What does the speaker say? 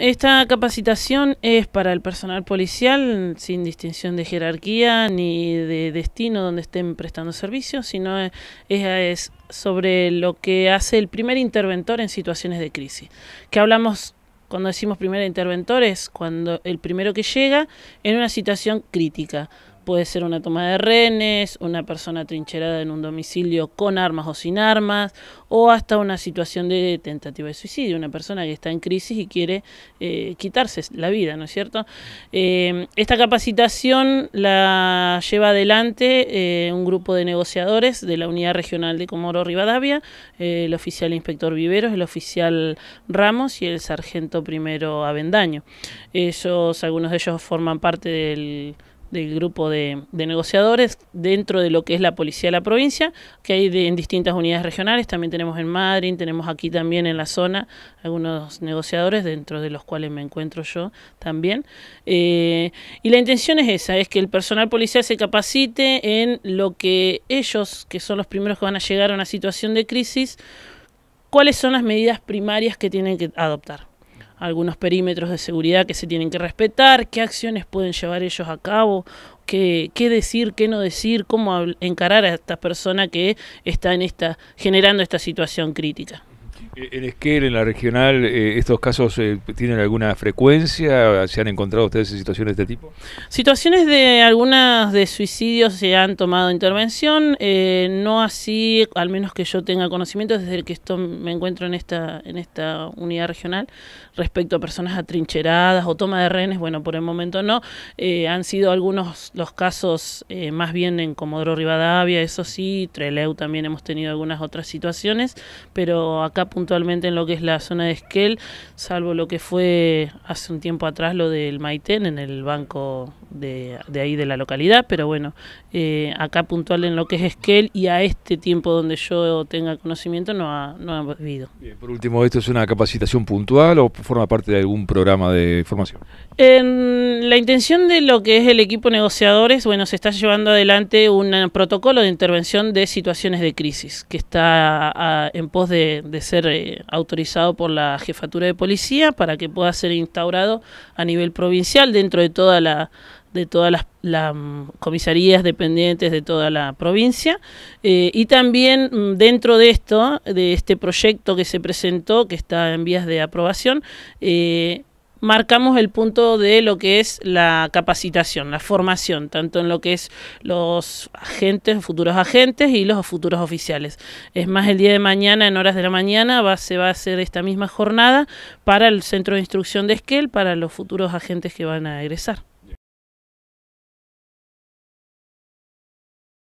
Esta capacitación es para el personal policial sin distinción de jerarquía ni de destino donde estén prestando servicios, sino es, sobre lo que hace el primer interventor en situaciones de crisis. Que hablamos cuando decimos primer interventor es cuando el primero que llega en una situación crítica, puede ser una toma de rehenes, una persona trincherada en un domicilio con armas o sin armas, o hasta una situación de tentativa de suicidio, una persona que está en crisis y quiere eh, quitarse la vida, ¿no es cierto? Eh, esta capacitación la lleva adelante eh, un grupo de negociadores de la Unidad Regional de Comoro Rivadavia, el oficial inspector Viveros, el oficial Ramos y el sargento primero Avendaño. Ellos, algunos de ellos forman parte del del grupo de, negociadores dentro de lo que es la policía de la provincia, que hay en distintas unidades regionales, también tenemos en Madrid, tenemos aquí también en la zona algunos negociadores, dentro de los cuales me encuentro yo también. Eh, y la intención es esa, es que el personal policial se capacite en lo que ellos, que son los primeros que van a llegar a una situación de crisis, cuáles son las medidas primarias que tienen que adoptar algunos perímetros de seguridad que se tienen que respetar, qué acciones pueden llevar ellos a cabo, qué, qué decir, qué no decir, cómo encarar a esta persona que está en esta, generando esta situación crítica. Eh, en Esquel, en la regional, eh, ¿estos casos eh, tienen alguna frecuencia? ¿Se han encontrado ustedes en situaciones de este tipo? Situaciones de algunas de suicidios se han tomado intervención, no así, al menos que yo tenga conocimiento desde el que esto me encuentro en esta, en esta unidad regional, respecto a personas atrincheradas o toma de rehenes, bueno, por el momento no, han sido algunos los casos más bien en Comodoro Rivadavia, eso sí, Treleu también hemos tenido algunas otras situaciones, pero acá actualmente en lo que es la zona de Esquel, salvo lo que fue hace un tiempo atrás lo del Maiten en el Banco de, ahí de la localidad, pero bueno, eh, acá puntual en lo que es Esquel y a este tiempo donde yo tenga conocimiento no ha, no ha habido. por último, ¿esto es una capacitación puntual o forma parte de algún programa de formación? En la intención de lo que es el equipo negociadores, bueno, se está llevando adelante un protocolo de intervención de situaciones de crisis que está en pos de, ser eh, autorizado por la jefatura de policía para que pueda ser instaurado a nivel provincial dentro de toda la de todas las, mm, comisarías dependientes de toda la provincia. Eh, y también mm, dentro de esto, de este proyecto que se presentó, que está en vías de aprobación, eh, marcamos el punto de lo que es la capacitación, la formación, tanto en lo que es los agentes, futuros agentes y los futuros oficiales. Es más, el día de mañana, en horas de la mañana, va, se va a hacer esta misma jornada para el Centro de Instrucción de Esquel, para los futuros agentes que van a egresar.